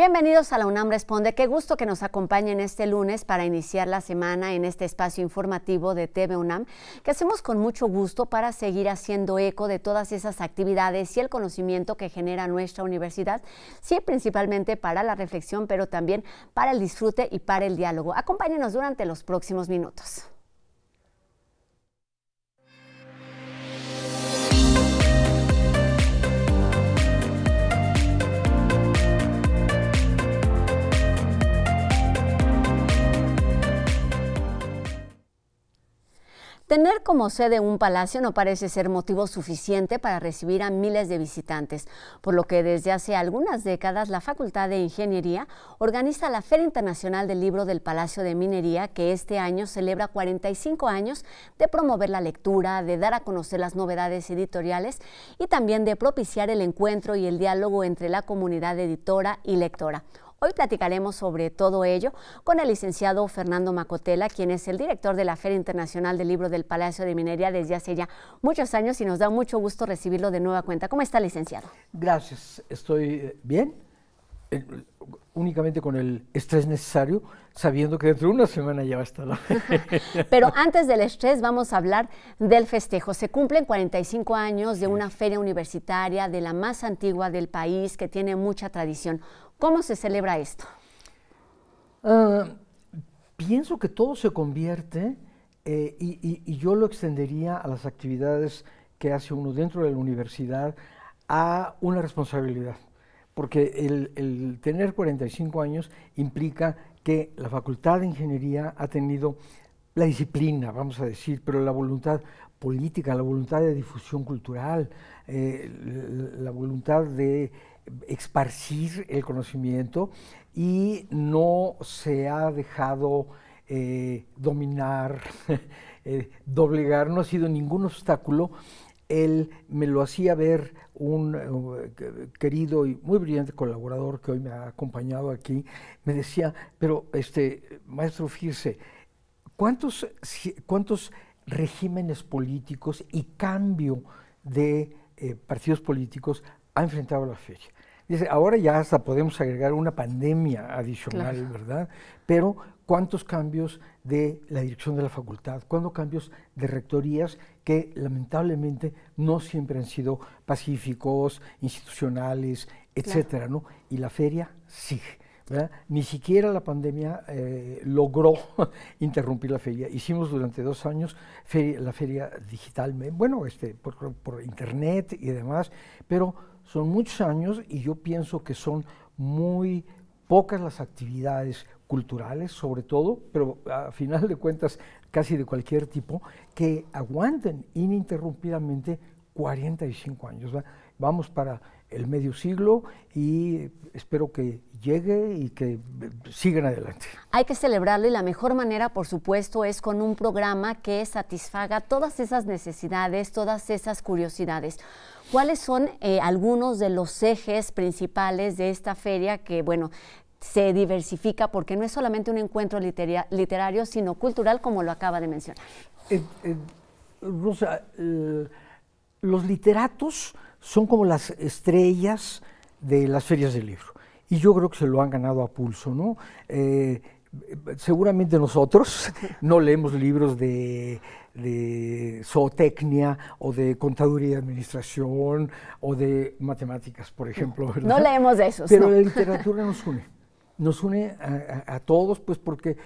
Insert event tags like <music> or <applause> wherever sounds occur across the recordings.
Bienvenidos a la UNAM Responde. Qué gusto que nos acompañen este lunes para iniciar la semana en este espacio informativo de TV UNAM, que hacemos con mucho gusto para seguir haciendo eco de todas esas actividades y el conocimiento que genera nuestra universidad, sí, principalmente para la reflexión, pero también para el disfrute y para el diálogo. Acompáñenos durante los próximos minutos. Tener como sede un palacio no parece ser motivo suficiente para recibir a miles de visitantes, por lo que desde hace algunas décadas la Facultad de Ingeniería organiza la Feria Internacional del Libro del Palacio de Minería, que este año celebra 45 años de promover la lectura, de dar a conocer las novedades editoriales y también de propiciar el encuentro y el diálogo entre la comunidad editora y lectora. Hoy platicaremos sobre todo ello con el licenciado Fernando Macotela, quien es el director de la Feria Internacional del Libro del Palacio de Minería desde hace ya muchos años y nos da mucho gusto recibirlo de nueva cuenta. ¿Cómo está, licenciado? Gracias, estoy bien únicamente con el estrés necesario, sabiendo que dentro de una semana ya va a estar la <laughs> Pero antes del estrés vamos a hablar del festejo. Se cumplen 45 años de una feria universitaria de la más antigua del país que tiene mucha tradición. ¿Cómo se celebra esto? Ah, pienso que todo se convierte eh, y yo lo extendería a las actividades que hace uno dentro de la universidad a una responsabilidad porque el, tener 45 años implica que la Facultad de Ingeniería ha tenido la disciplina, vamos a decir, pero la voluntad política, la voluntad de difusión cultural, eh, la voluntad de esparcir el conocimiento y no se ha dejado eh, dominar, <laughs> eh, doblegar, no ha sido ningún obstáculo él me lo hacía ver un eh, querido y muy brillante colaborador que hoy me ha acompañado aquí, me decía, pero este, maestro Fierce, ¿cuántos, cuántos regímenes políticos y cambio de eh, partidos políticos ha enfrentado la fecha? Dice, ahora ya hasta podemos agregar una pandemia adicional, ¿verdad? Pero cuántos cambios de la dirección de la facultad, cuántos cambios de rectorías que lamentablemente no siempre han sido pacíficos, institucionales, etcétera, ¿no? Y la feria sigue. Ni siquiera la pandemia eh, logró <laughs> interrumpir la feria. Hicimos durante dos años la feria digital, bueno, este, por internet y demás, pero son muchos años y yo pienso que son muy pocas las actividades culturales sobre todo, pero a final de cuentas casi de cualquier tipo, que aguanten ininterrumpidamente 45 años. Vamos para el medio siglo y espero que llegue y que eh, sigan adelante. Hay que celebrarlo y la mejor manera, por supuesto, es con un programa que satisfaga todas esas necesidades, todas esas curiosidades. ¿Cuáles son eh, algunos de los ejes principales de esta feria que, bueno, se diversifica porque no es solamente un encuentro literario, sino cultural, como lo acaba de mencionar. Eh, eh, Rosa, eh, los literatos son como las estrellas de las ferias del libro. Y yo creo que se lo han ganado a pulso, ¿no? seguramente nosotros <laughs> no leemos libros de, zootecnia o de contaduría y administración o de matemáticas, por ejemplo. No leemos de esos. Pero la literatura nos une nos une a, todos, pues porque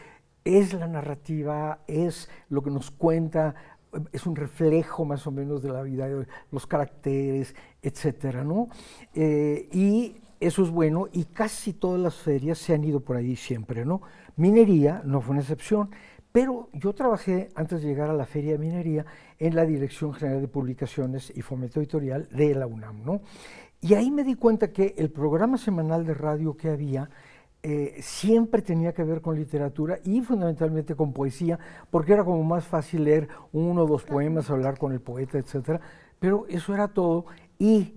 es la narrativa, es lo que nos cuenta, es un reflejo más o menos de la vida, de los caracteres, etcétera, ¿no? Eh, y eso es bueno, y casi todas las ferias se han ido por ahí siempre, ¿no? Minería no fue una excepción, pero yo trabajé, antes de llegar a la feria de minería, en la Dirección General de Publicaciones y Fomento Editorial de la UNAM, ¿no? Y ahí me di cuenta que el programa semanal de radio que había eh, siempre tenía que ver con literatura y fundamentalmente con poesía, porque era como más fácil leer uno o dos poemas, hablar con el poeta, etc. Pero eso era todo y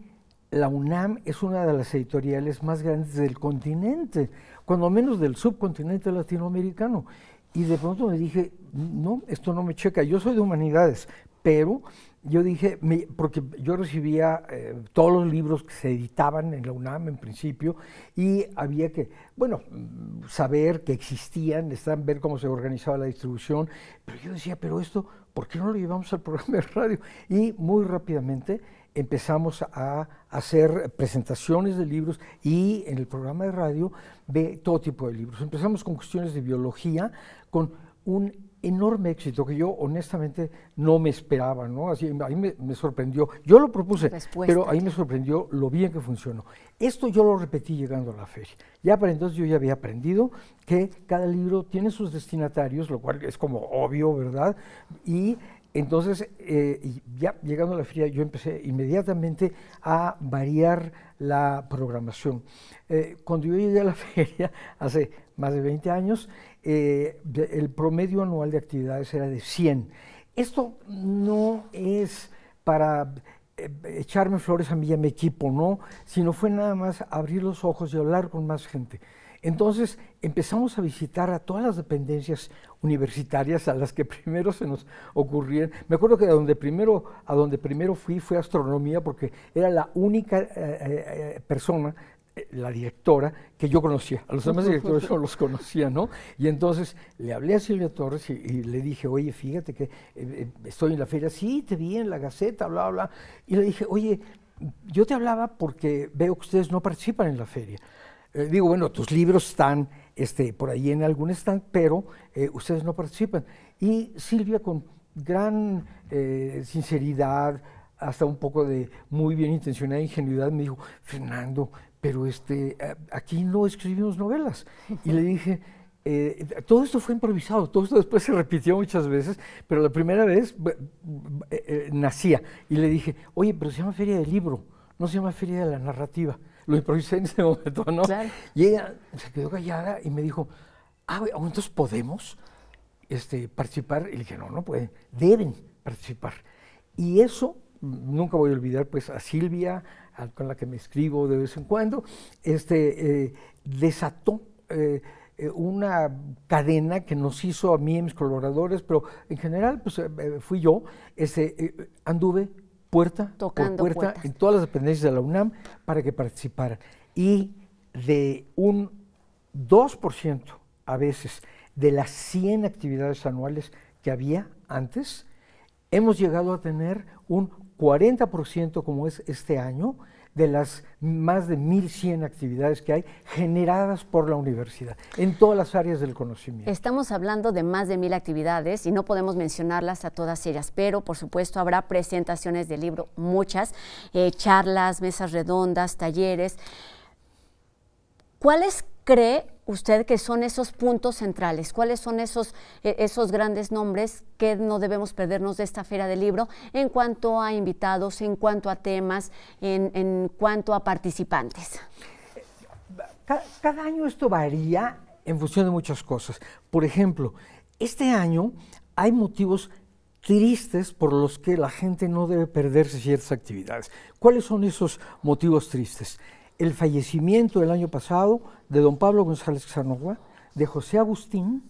la UNAM es una de las editoriales más grandes del continente, cuando menos del subcontinente latinoamericano. Y de pronto me dije, no, esto no me checa, yo soy de humanidades, pero yo dije, porque yo recibía eh, todos los libros que se editaban en la UNAM en principio y había que, bueno, mm, saber que existían, ver cómo se organizaba la distribución, pero yo decía, pero esto, ¿por qué no lo llevamos al programa de radio? Y muy rápidamente empezamos a hacer presentaciones de libros y en el programa de radio ve todo tipo de libros. Empezamos con cuestiones de biología, con un enorme éxito que yo honestamente no me esperaba, ¿no? Así, me, sorprendió. Yo lo propuse, pero ahí me sorprendió lo bien que funcionó. Esto yo lo repetí llegando a la feria. Ya para entonces yo ya había aprendido que cada libro tiene sus destinatarios, lo cual es como obvio, ¿verdad? Y entonces, eh, ya llegando a la feria, yo empecé inmediatamente a variar la programación. Eh, cuando yo llegué a la <laughs> feria, hace más de 20 años, eh, el promedio anual de actividades era de 100. Esto no es para eh, echarme flores a mí y a mi equipo, no, sino fue nada más abrir los ojos y hablar con más gente. Entonces empezamos a visitar a todas las dependencias universitarias a las que primero se nos ocurrían. Me acuerdo que a donde primero, a donde primero fui fue astronomía porque era la única eh, persona eh, la directora, que yo conocía, a los demás <laughs> directores yo los conocía, ¿no? Y entonces le hablé a Silvia Torres y, le dije, oye, fíjate que eh, eh, estoy en la feria, sí, te vi en la Gaceta, bla, bla. Y le dije, oye, yo te hablaba porque veo que ustedes no participan en la feria. digo, bueno, tus libros están este, por ahí en algún stand, pero ustedes no participan. Y Silvia con gran sinceridad, hasta un poco de muy bien intencionada ingenuidad, me dijo, Fernando, pero este, aquí no escribimos novelas. <laughs> Y le dije, eh, todo esto fue improvisado, todo esto después se repitió muchas veces, pero la primera vez eh, eh, nacía y le dije, oye, pero se llama Feria del Libro, no se llama Feria de la Narrativa. Lo improvisé en ese <laughs> momento, ¿no? Y ella se quedó callada y me dijo, ah, oh, entonces podemos este, participar. Y le dije, no, no pueden, deben participar. Y eso mm, nunca voy a olvidar, pues, a Silvia, con la que me escribo de vez en cuando, este, eh, desató eh, eh, una cadena que nos hizo a mí y mis colaboradores, pero en general pues, fui yo, este, anduve puerta por puerta en todas las dependencias de la UNAM para que participaran. Y de un 2% a veces de las 100 actividades anuales que había antes, hemos llegado a tener un 40%, como es este año, de las más de 1.100 actividades que hay generadas por la universidad, en todas las áreas del conocimiento. Estamos hablando de más de 1.000 actividades y no podemos mencionarlas a todas ellas, pero por supuesto habrá presentaciones de libro, muchas, eh, charlas, mesas redondas, talleres. ¿Cuáles cree usted que son esos puntos centrales? ¿Cuáles son esos, eh, esos grandes nombres que no debemos perdernos de esta Feria del Libro en cuanto a invitados, en cuanto a temas, en, cuanto a participantes? cada año esto varía en función de muchas cosas. Por ejemplo, este año hay motivos tristes por los que la gente no debe perderse ciertas actividades. ¿Cuáles son esos motivos tristes? el fallecimiento del año pasado de don Pablo González Xanova, de José Agustín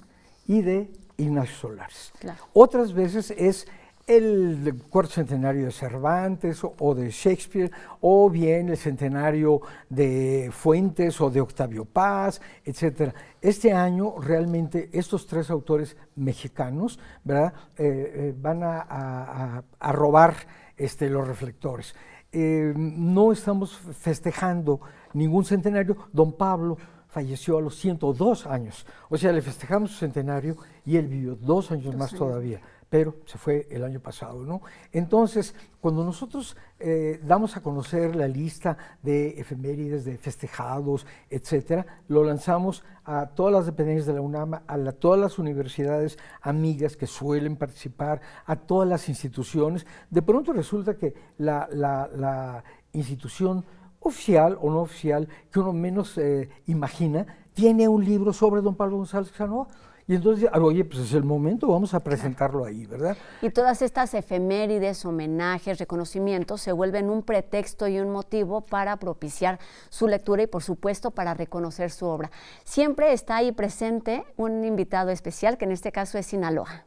y de Ignacio Solares. Otras veces es el cuarto centenario de Cervantes o de Shakespeare, o bien el centenario de Fuentes o de Octavio Paz, etc. Este año realmente estos tres autores mexicanos ¿verdad? Eh, eh, van a, robar este, los reflectores. Eh, no estamos festejando ningún centenario. Don Pablo falleció a los 102 años, o sea, le festejamos su centenario y él vivió dos años más todavía pero se fue el año pasado, ¿no? Entonces, cuando nosotros eh, damos a conocer la lista de efemérides, de festejados, etcétera, lo lanzamos a todas las dependencias de la UNAM, a todas las universidades amigas que suelen participar, a todas las instituciones. De pronto resulta que la, institución oficial o no oficial que uno menos eh, imagina tiene un libro sobre don Pablo González Sanoa y entonces, ah, oye, pues es el momento, vamos a presentarlo ahí, ¿verdad? Y todas estas efemérides, homenajes, reconocimientos se vuelven un pretexto y un motivo para propiciar su lectura y, por supuesto, para reconocer su obra. Siempre está ahí presente un invitado especial, que en este caso es Sinaloa.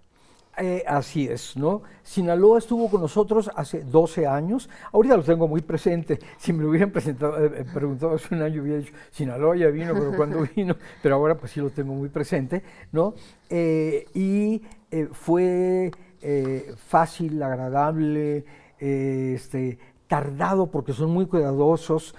Eh, así es, ¿no? Sinaloa estuvo con nosotros hace 12 años, ahorita lo tengo muy presente, si me lo hubieran presentado, eh, eh, preguntado hace un año hubiera dicho, Sinaloa ya vino, pero cuando <laughs> vino, pero ahora pues sí lo tengo muy presente, ¿no? y fue fácil, agradable, este, tardado, porque son muy cuidadosos,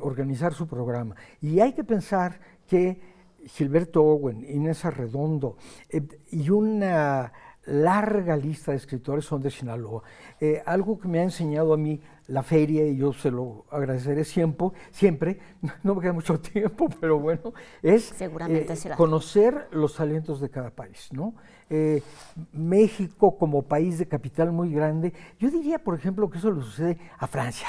organizar su programa. Y hay que pensar que Gilberto Owen, Inés Arredondo eh, y una larga lista de escritores son de Sinaloa. Eh, algo que me ha enseñado a mí la feria, y yo se lo agradeceré siempre, siempre <laughs> no me queda mucho tiempo, pero bueno, es eh, conocer los talentos de cada país. ¿no? México como país de capital muy grande, yo diría, por ejemplo, que eso le sucede a Francia.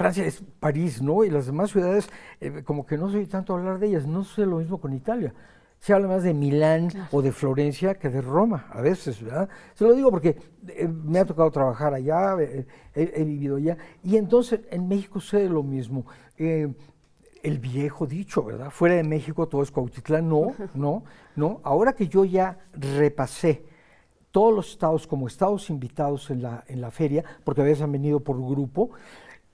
Francia es París, ¿no? Y las demás ciudades, eh, como que no soy tanto hablar de ellas, no sé lo mismo con Italia. Se habla más de Milán o de Florencia que de Roma, a veces, ¿verdad? Se lo digo porque eh, me ha tocado trabajar allá, eh, he, vivido allá. Y entonces en México sé lo mismo. el viejo dicho, ¿verdad? Fuera de México todo es Cuautitlán, no, <laughs> no, no. Ahora que yo ya repasé todos los estados como estados invitados en la, en la feria, porque a veces han venido por grupo,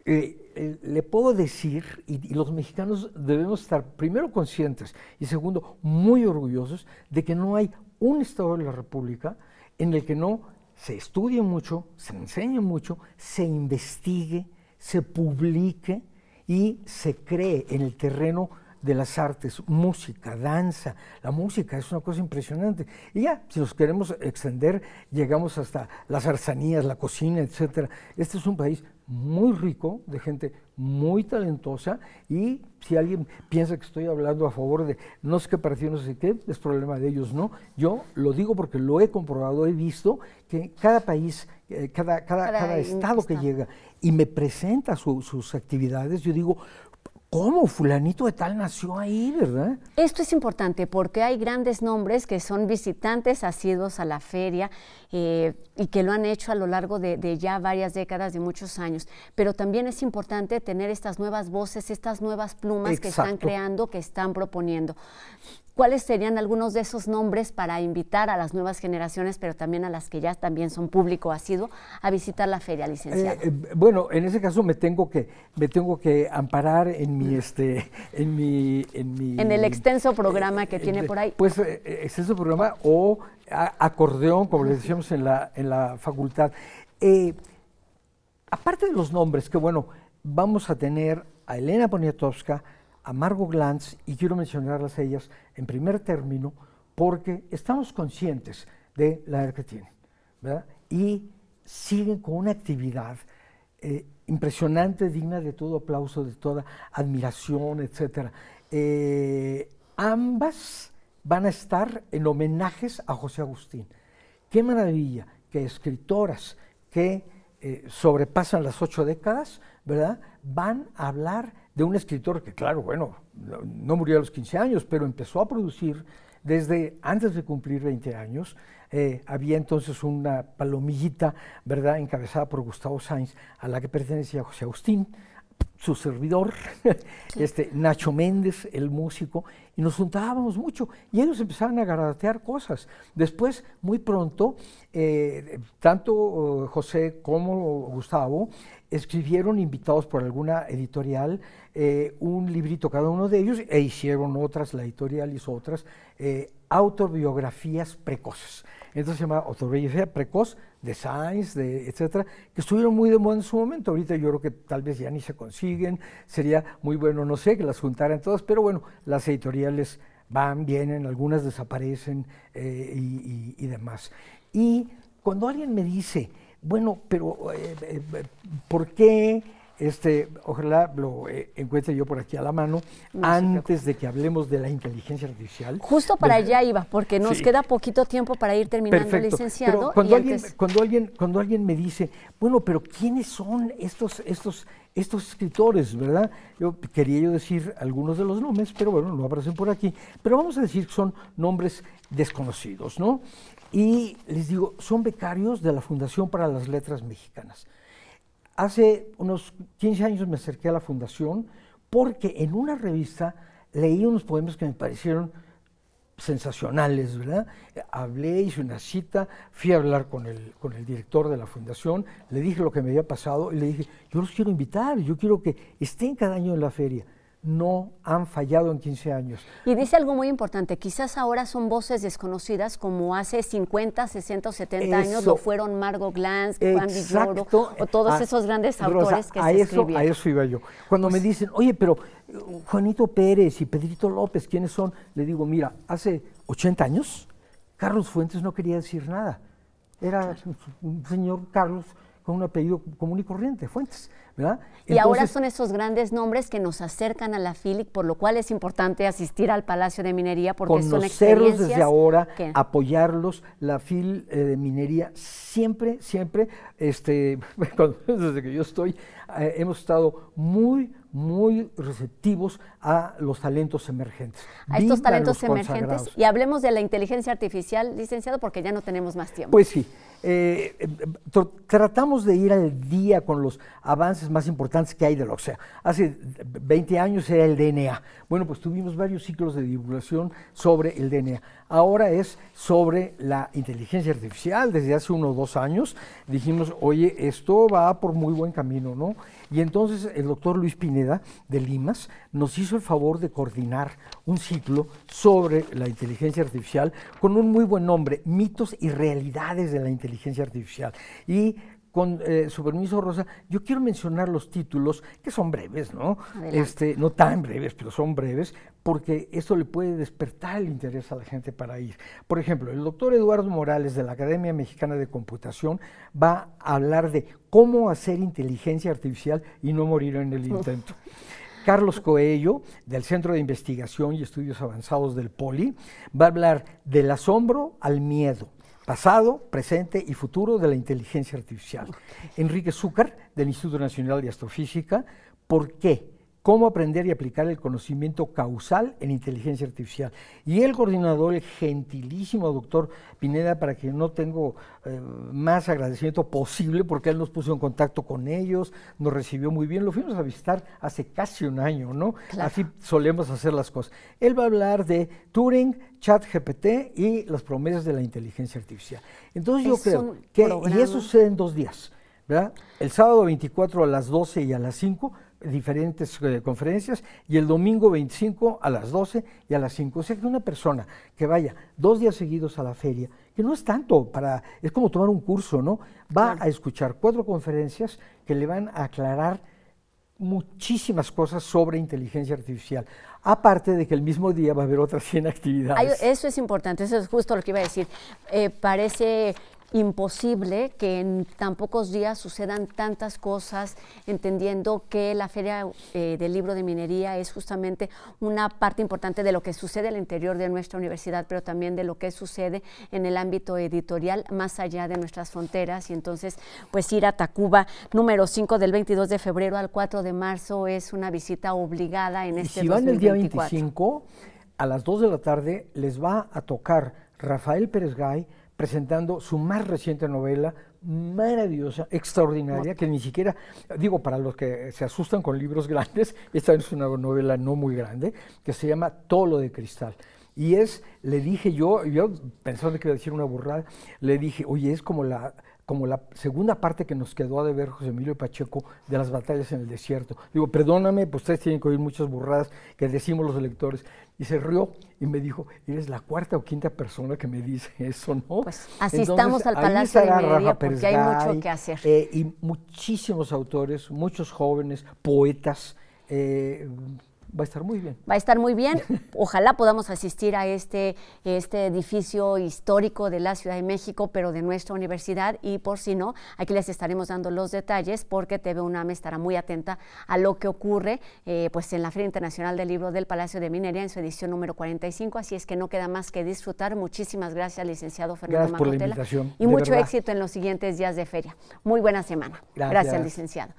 eh, eh, le puedo decir, y, los mexicanos debemos estar primero conscientes y segundo muy orgullosos de que no hay un Estado de la República en el que no se estudie mucho, se enseñe mucho, se investigue, se publique y se cree en el terreno de las artes, música, danza. La música es una cosa impresionante. Y ya, si los queremos extender, llegamos hasta las arzanías, la cocina, etc. Este es un país muy rico, de gente muy talentosa y si alguien piensa que estoy hablando a favor de no sé qué partido, no sé qué, es problema de ellos, no. Yo lo digo porque lo he comprobado, he visto que cada país, eh, cada, cada, estado que llega y me presenta sus actividades, yo digo, ¿Cómo? Fulanito de tal nació ahí, ¿verdad? Esto es importante porque hay grandes nombres que son visitantes asiduos a la feria eh, y que lo han hecho a lo largo de, ya varias décadas, de muchos años. Pero también es importante tener estas nuevas voces, estas nuevas plumas que están creando, que están proponiendo. ¿Cuáles serían algunos de esos nombres para invitar a las nuevas generaciones, pero también a las que ya también son público sido, a visitar la feria, Licenciada? Eh, eh, bueno, en ese caso me tengo que, me tengo que amparar en mi, este, en mi, en el extenso programa que eh, tiene por ahí. Pues extenso programa o acordeón, como les decíamos en la, en la facultad. aparte de los nombres, que bueno, vamos a tener a Elena Poniatowska, Amargo glanz Glantz y quiero mencionarlas a ellas en primer término porque estamos conscientes de la edad que tienen ¿verdad? y siguen con una actividad eh, impresionante, digna de todo aplauso, de toda admiración, etc. Eh, ambas van a estar en homenajes a José Agustín. Qué maravilla que escritoras, que eh, sobrepasan las ocho décadas, ¿verdad? Van a hablar de un escritor que, claro, bueno, no murió a los 15 años, pero empezó a producir desde antes de cumplir 20 años. Eh, había entonces una palomillita, ¿verdad?, encabezada por Gustavo Sainz, a la que pertenecía José Agustín, su servidor, <laughs> este, Nacho Méndez, el músico, y nos juntábamos mucho y ellos empezaban a garatear cosas. Después, muy pronto, eh, tanto oh, José como Gustavo escribieron, invitados por alguna editorial, eh, un librito cada uno de ellos e hicieron otras, la editorial hizo otras, eh, autobiografías precoces. Entonces se llama Autobiografía Precoz de science, de, etcétera, que estuvieron muy de moda en su momento. Ahorita yo creo que tal vez ya ni se consiguen, sería muy bueno, no sé, que las juntaran todas, pero bueno, las editoriales van, vienen, algunas desaparecen eh, y, demás. Y cuando alguien me dice, bueno, pero eh, eh, ¿por qué? Este, ojalá lo eh, encuentre yo por aquí a la mano, antes de que hablemos de la inteligencia artificial. Justo para allá iba, porque nos queda poquito tiempo para ir terminando, licenciado. cuando, alguien, cuando, alguien, cuando alguien me dice, bueno, pero ¿quiénes son estos, estos, estos escritores, verdad? Yo quería yo decir algunos de los nombres, pero bueno, no abracen por aquí. Pero vamos a decir que son nombres desconocidos, ¿no? Y les digo, son becarios de la Fundación para las Letras Mexicanas. Hace unos 15 años me acerqué a la fundación porque en una revista leí unos poemas que me parecieron sensacionales, ¿verdad? Hablé, hice una cita, fui a hablar con el, con el director de la fundación, le dije lo que me había pasado y le dije, yo los quiero invitar, yo quiero que estén cada año en la feria no han fallado en 15 años. Y dice algo muy importante, quizás ahora son voces desconocidas como hace 50, 60 o 70 años lo fueron Margot Glantz, Juan Villoro, o todos ah, esos grandes autores que se escribieron. A eso iba yo. Cuando me pues dicen, oye, pero Juanito Pérez y Pedrito López, ¿quiénes son? Le digo, mira, hace 80 años Carlos Fuentes no quería decir nada. Era un señor Carlos con un apellido común y corriente, Fuentes y ahora son esos grandes nombres que nos acercan a la FILIC, por lo cual es importante asistir al Palacio de Minería porque conocerlos son desde ahora, apoyarlos. La FIL eh, de Minería siempre, siempre, este, <laughs> desde que yo estoy, eh, hemos estado muy, muy receptivos a los talentos emergentes. A estos talentos emergentes. Y hablemos de la inteligencia artificial, licenciado, porque ya no tenemos más tiempo. Pues sí, eh, tratamos de ir al día con los avances más importantes que hay de lo que sea. Hace 20 años era el DNA. Bueno, pues tuvimos varios ciclos de divulgación sobre el DNA. Ahora es sobre la inteligencia artificial. Desde hace uno o dos años dijimos, oye, esto va por muy buen camino, ¿no? Y entonces el doctor Luis Pineda de Limas nos hizo el favor de coordinar un ciclo sobre la inteligencia artificial con un muy buen nombre, mitos y realidades de la inteligencia artificial. Y con eh, su permiso, Rosa, yo quiero mencionar los títulos, que son breves, ¿no? Este, no tan breves, pero son breves, porque esto le puede despertar el interés a la gente para ir. Por ejemplo, el doctor Eduardo Morales de la Academia Mexicana de Computación va a hablar de cómo hacer inteligencia artificial y no morir en el intento. Carlos Coello, del Centro de Investigación y Estudios Avanzados del POLI, va a hablar del asombro al miedo pasado, presente y futuro de la inteligencia artificial. Enrique Zúcar, del Instituto Nacional de Astrofísica. ¿Por qué? cómo aprender y aplicar el conocimiento causal en inteligencia artificial. Y el coordinador, el gentilísimo doctor Pineda, para que no tengo eh, más agradecimiento posible, porque él nos puso en contacto con ellos, nos recibió muy bien, lo fuimos a visitar hace casi un año, ¿no? Así solemos hacer las cosas. Él va a hablar de Turing, ChatGPT y las promesas de la inteligencia artificial. Entonces yo creo que, y eso sucede en dos días, ¿verdad? El sábado 24 a las 12 y a las 5 diferentes eh, conferencias y el domingo 25 a las 12 y a las 5. O sea que una persona que vaya dos días seguidos a la feria, que no es tanto para, es como tomar un curso, ¿no? Va a escuchar cuatro conferencias que le van a aclarar muchísimas cosas sobre inteligencia artificial. Aparte de que el mismo día va a haber otras 100 actividades. eso es importante, eso es justo lo que iba a decir. Eh, parece imposible que en tan pocos días sucedan tantas cosas, entendiendo que la Feria eh, del Libro de Minería es justamente una parte importante de lo que sucede al interior de nuestra universidad, pero también de lo que sucede en el ámbito editorial más allá de nuestras fronteras. Y entonces, pues ir a Tacuba número 5 del 22 de febrero al 4 de marzo es una visita obligada en este si el día 25, a las 2 de la tarde les va a tocar Rafael Pérez Gay, presentando su más reciente novela, maravillosa, extraordinaria, que ni siquiera, digo, para los que se asustan con libros <laughs> grandes, esta es una novela no muy grande, que se llama Todo lo de Cristal. Y es, le dije yo, yo pensando que iba a decir una burrada, le dije, oye, es como la como la segunda parte que nos quedó a ver José Emilio Pacheco de las batallas en el desierto. Digo, perdóname, pues ustedes tienen que oír muchas burradas que decimos los electores. Y se rió y me dijo, eres la cuarta o quinta persona que me dice eso, ¿no? Pues asistamos al Palacio de mediodía porque hay mucho que hacer. Eh, y muchísimos autores, muchos jóvenes, poetas, eh, Va a estar muy bien. Va a estar muy bien. <laughs> Ojalá podamos asistir a este, este edificio histórico de la Ciudad de México, pero de nuestra universidad. Y por si no, aquí les estaremos dando los detalles porque TV UNAM estará muy atenta a lo que ocurre eh, pues en la Feria Internacional del Libro del Palacio de Minería en su edición número 45. Así es que no queda más que disfrutar. Muchísimas gracias, licenciado Fernando gracias por la Y mucho éxito en los siguientes días de feria. Muy buena semana. Gracias. gracias, licenciado.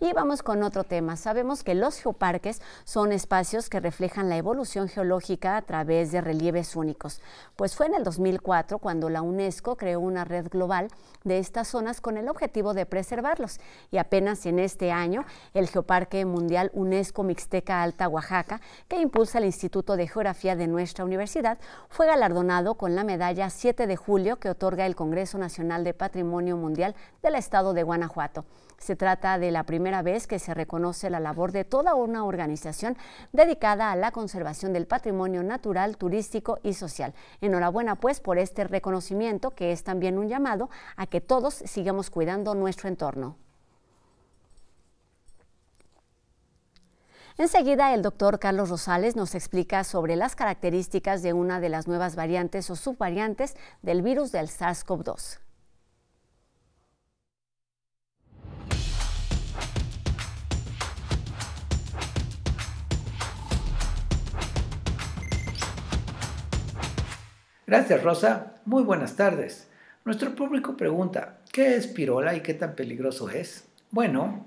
Y vamos con otro tema. Sabemos que los geoparques son espacios que reflejan la evolución geológica a través de relieves únicos, pues fue en el 2004 cuando la UNESCO creó una red global de estas zonas con el objetivo de preservarlos y apenas en este año el Geoparque Mundial UNESCO Mixteca Alta Oaxaca, que impulsa el Instituto de Geografía de nuestra universidad, fue galardonado con la medalla 7 de julio que otorga el Congreso Nacional de Patrimonio Mundial del Estado de Guanajuato. Se trata de la primera vez que se reconoce la labor de toda una organización dedicada a la conservación del patrimonio natural, turístico y social. Enhorabuena pues por este reconocimiento que es también un llamado a que todos sigamos cuidando nuestro entorno. Enseguida, el doctor Carlos Rosales nos explica sobre las características de una de las nuevas variantes o subvariantes del virus del SARS-CoV-2. Gracias, Rosa. Muy buenas tardes. Nuestro público pregunta, ¿qué es pirola y qué tan peligroso es? Bueno,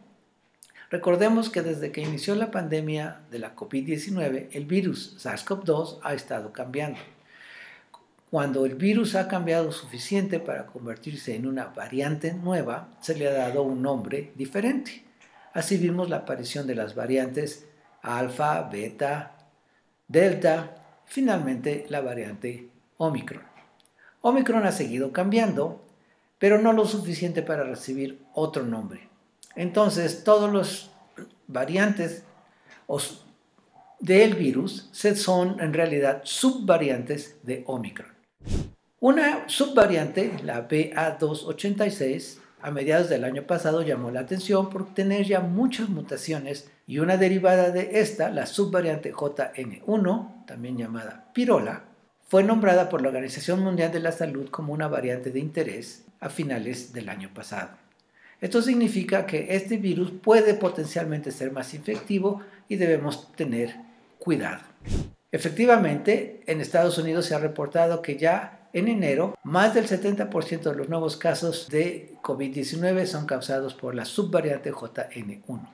recordemos que desde que inició la pandemia de la COVID-19, el virus SARS-CoV-2 ha estado cambiando. Cuando el virus ha cambiado suficiente para convertirse en una variante nueva, se le ha dado un nombre diferente. Así vimos la aparición de las variantes alfa, beta, delta, finalmente la variante Omicron. Omicron ha seguido cambiando, pero no lo suficiente para recibir otro nombre. Entonces, todos los variantes del virus son en realidad subvariantes de Omicron. Una subvariante, la BA286, a mediados del año pasado llamó la atención por tener ya muchas mutaciones y una derivada de esta, la subvariante JN1, también llamada pirola, fue nombrada por la Organización Mundial de la Salud como una variante de interés a finales del año pasado. Esto significa que este virus puede potencialmente ser más infectivo y debemos tener cuidado. Efectivamente, en Estados Unidos se ha reportado que ya en enero más del 70% de los nuevos casos de COVID-19 son causados por la subvariante JN1.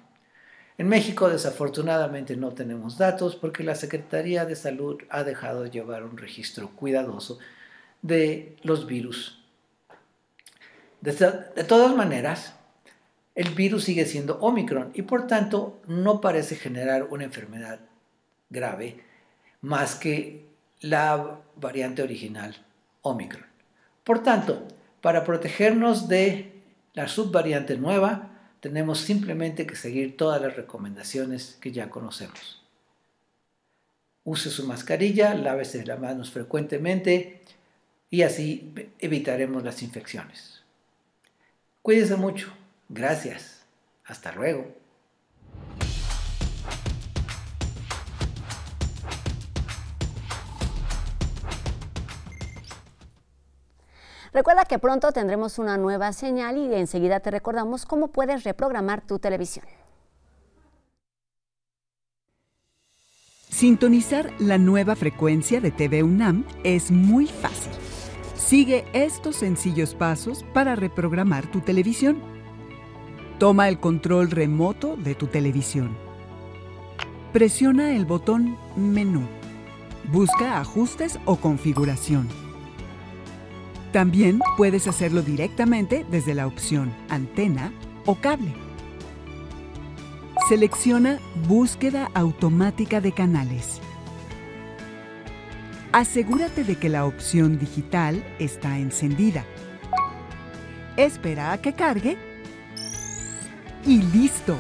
En México desafortunadamente no tenemos datos porque la Secretaría de Salud ha dejado de llevar un registro cuidadoso de los virus. De, de todas maneras, el virus sigue siendo Omicron y por tanto no parece generar una enfermedad grave más que la variante original Omicron. Por tanto, para protegernos de la subvariante nueva, tenemos simplemente que seguir todas las recomendaciones que ya conocemos. Use su mascarilla, lávese las manos frecuentemente y así evitaremos las infecciones. Cuídese mucho. Gracias. Hasta luego. Recuerda que pronto tendremos una nueva señal y enseguida te recordamos cómo puedes reprogramar tu televisión. Sintonizar la nueva frecuencia de TV UNAM es muy fácil. Sigue estos sencillos pasos para reprogramar tu televisión. Toma el control remoto de tu televisión. Presiona el botón Menú. Busca Ajustes o Configuración. También puedes hacerlo directamente desde la opción Antena o Cable. Selecciona Búsqueda automática de canales. Asegúrate de que la opción digital está encendida. Espera a que cargue y listo.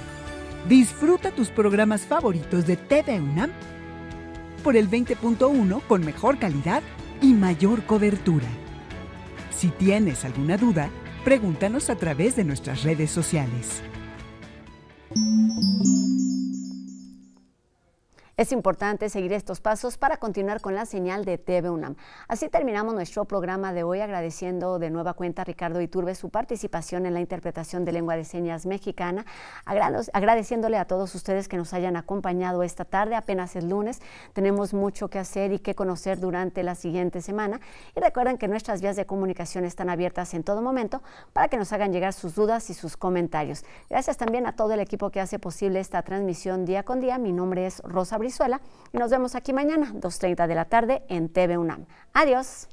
Disfruta tus programas favoritos de TV UNAM por el 20.1 con mejor calidad y mayor cobertura. Si tienes alguna duda, pregúntanos a través de nuestras redes sociales. Es importante seguir estos pasos para continuar con la señal de TV UNAM. Así terminamos nuestro programa de hoy agradeciendo de nueva cuenta a Ricardo Iturbe su participación en la interpretación de lengua de señas mexicana, agradeciéndole a todos ustedes que nos hayan acompañado esta tarde, apenas es lunes, tenemos mucho que hacer y que conocer durante la siguiente semana y recuerden que nuestras vías de comunicación están abiertas en todo momento para que nos hagan llegar sus dudas y sus comentarios. Gracias también a todo el equipo que hace posible esta transmisión día con día. Mi nombre es Rosa y nos vemos aquí mañana, 2.30 de la tarde en TV UNAM. Adiós.